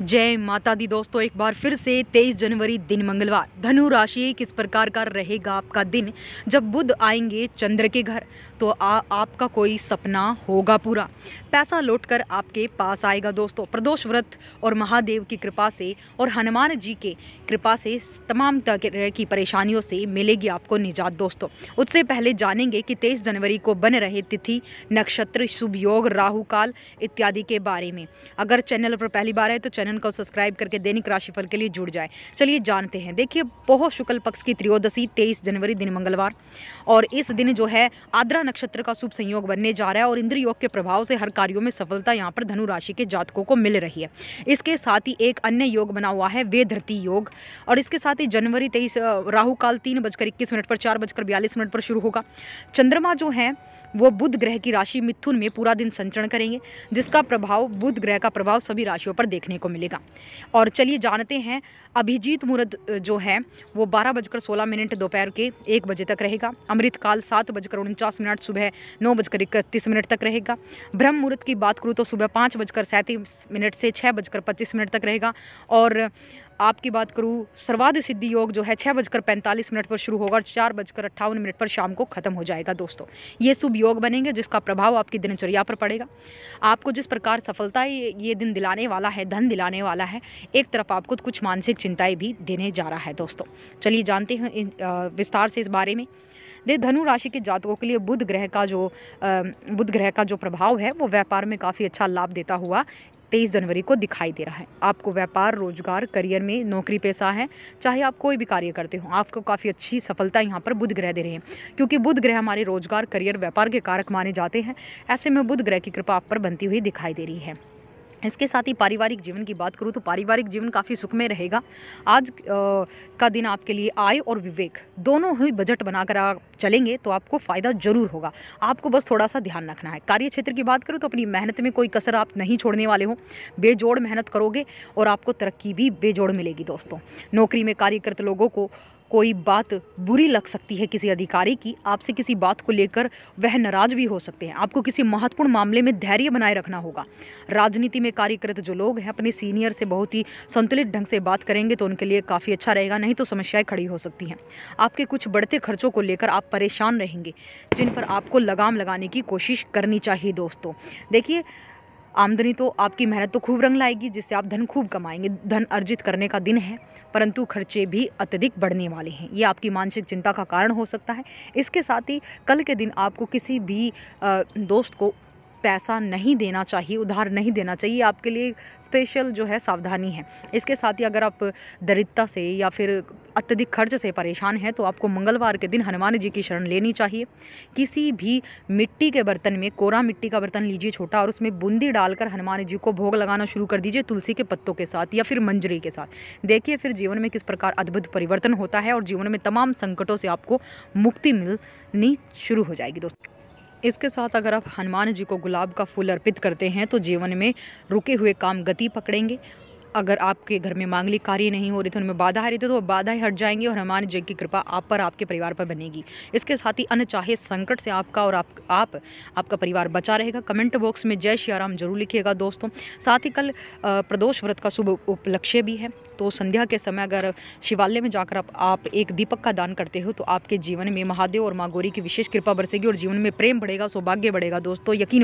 जय माता दी दोस्तों एक बार फिर से 23 जनवरी दिन मंगलवार धनु राशि किस प्रकार का रहेगा आपका दिन जब बुध आएंगे चंद्र के घर तो आ, आपका कोई सपना होगा पूरा पैसा लौटकर आपके पास आएगा दोस्तों प्रदोष व्रत और महादेव की कृपा से और हनुमान जी के कृपा से तमाम तरह की परेशानियों से मिलेगी आपको निजात दोस्तों उससे पहले जानेंगे कि तेईस जनवरी को बन रहे तिथि नक्षत्र शुभ योग राहुकाल इत्यादि के बारे में अगर चैनल पर पहली बार है तो चैनल को सब्सक्राइब करके दैनिक राशिफल के लिए जुड़ जाए चलिए जानते हैं देखिए पोह शुक्ल पक्ष की त्रियोदशी तेईस जनवरी दिन मंगलवार और इस दिन जो है आद्रा नक्षत्र का शुभ संयोग बनने जा रहा है और इंद्र योग के प्रभाव से हर कार्यों में सफलता यहाँ पर धनु राशि के जातकों को मिल रही है इसके साथ ही एक अन्य योग बना हुआ है वे धरती योग और इसके साथ ही जनवरी तेईस राहु काल तीन बजकर इक्कीस मिनट पर चार बजकर बयालीस मिनट पर शुरू होगा चंद्रमा जो है वो बुध ग्रह की राशि मिथुन में पूरा दिन संचरण करेंगे जिसका प्रभाव बुध ग्रह का प्रभाव सभी राशियों पर देखने को मिलेगा और चलिए जानते हैं अभिजीत मुहूर्त जो है वो बारह बजकर सोलह मिनट दोपहर के एक बजे तक रहेगा अमृतकाल सात बजकर उनचास मिनट सुबह नौ बजकर इकतीस मिनट तक रहेगा ब्रह्म मुहूर्त की बात करूँ तो सुबह पाँच बजकर सैंतीस मिनट से छः बजकर पच्चीस मिनट तक रहेगा और आपकी बात करूँ सर्वाध सिद्धि योग जो है छः बजकर पैंतालीस मिनट पर शुरू होगा और चार बजकर अट्ठावन मिनट पर शाम को खत्म हो जाएगा दोस्तों ये शुभ योग बनेंगे जिसका प्रभाव आपकी दिनचर्या पर पड़ेगा आपको जिस प्रकार सफलता ये दिन दिलाने वाला है धन दिलाने वाला है एक तरफ आपको कुछ मानसिक चिंताएँ भी देने जा रहा है दोस्तों चलिए जानते हैं विस्तार से इस बारे में दे धनु राशि के जातकों के लिए बुध ग्रह का जो बुध ग्रह का जो प्रभाव है वो व्यापार में काफ़ी अच्छा लाभ देता हुआ तेईस जनवरी को दिखाई दे रहा है आपको व्यापार रोजगार करियर में नौकरी पेशा है चाहे आप कोई भी कार्य करते हो आपको काफ़ी अच्छी सफलता यहाँ पर बुध ग्रह दे रहे हैं क्योंकि बुध ग्रह हमारे रोजगार करियर व्यापार के कारक माने जाते हैं ऐसे में बुध ग्रह की कृपा आप पर बनती हुई दिखाई दे रही है इसके साथ ही पारिवारिक जीवन की बात करूँ तो पारिवारिक जीवन काफ़ी सुखमय रहेगा आज का दिन आपके लिए आय और विवेक दोनों ही बजट बनाकर आप चलेंगे तो आपको फ़ायदा ज़रूर होगा आपको बस थोड़ा सा ध्यान रखना है कार्य क्षेत्र की बात करूँ तो अपनी मेहनत में कोई कसर आप नहीं छोड़ने वाले हो बेजोड़ मेहनत करोगे और आपको तरक्की भी बेजोड़ मिलेगी दोस्तों नौकरी में कार्यकृत लोगों को कोई बात बुरी लग सकती है किसी अधिकारी की आपसे किसी बात को लेकर वह नाराज भी हो सकते हैं आपको किसी महत्वपूर्ण मामले में धैर्य बनाए रखना होगा राजनीति में कार्यरत जो लोग हैं अपने सीनियर से बहुत ही संतुलित ढंग से बात करेंगे तो उनके लिए काफ़ी अच्छा रहेगा नहीं तो समस्याएं खड़ी हो सकती हैं आपके कुछ बढ़ते खर्चों को लेकर आप परेशान रहेंगे जिन पर आपको लगाम लगाने की कोशिश करनी चाहिए दोस्तों देखिए आमदनी तो आपकी मेहनत तो खूब रंग लाएगी जिससे आप धन खूब कमाएंगे धन अर्जित करने का दिन है परंतु खर्चे भी अत्यधिक बढ़ने वाले हैं ये आपकी मानसिक चिंता का कारण हो सकता है इसके साथ ही कल के दिन आपको किसी भी दोस्त को पैसा नहीं देना चाहिए उधार नहीं देना चाहिए आपके लिए स्पेशल जो है सावधानी है इसके साथ ही अगर आप दरिद्रता से या फिर अत्यधिक खर्च से परेशान हैं तो आपको मंगलवार के दिन हनुमान जी की शरण लेनी चाहिए किसी भी मिट्टी के बर्तन में कोरा मिट्टी का बर्तन लीजिए छोटा और उसमें बूंदी डालकर हनुमान जी को भोग लगाना शुरू कर दीजिए तुलसी के पत्तों के साथ या फिर मंजरी के साथ देखिए फिर जीवन में किस प्रकार अद्भुत परिवर्तन होता है और जीवन में तमाम संकटों से आपको मुक्ति मिलनी शुरू हो जाएगी दोस्तों इसके साथ अगर आप हनुमान जी को गुलाब का फूल अर्पित करते हैं तो जीवन में रुके हुए काम गति पकड़ेंगे अगर आपके घर में मांगलिक कार्य नहीं हो रहे थे उनमें बाधा आ रही थी तो वो ही हट जाएंगी और हनुमान जी की कृपा आप पर आपके परिवार पर बनेगी इसके साथ ही अनचाहे संकट से आपका और आप, आप आपका परिवार बचा रहेगा कमेंट बॉक्स में जय श्याराम जरूर लिखिएगा दोस्तों साथ ही कल प्रदोष व्रत का शुभ उपलक्ष्य भी है तो संध्या के समय अगर शिवालय में जाकर आप, आप एक दीपक का दान करते हो तो आपके जीवन में महादेव और माँ गौरी की विशेष कृपा बरसेगी और जीवन में प्रेम बढ़ेगा सौभाग्य बढ़ेगा दोस्तों यकीन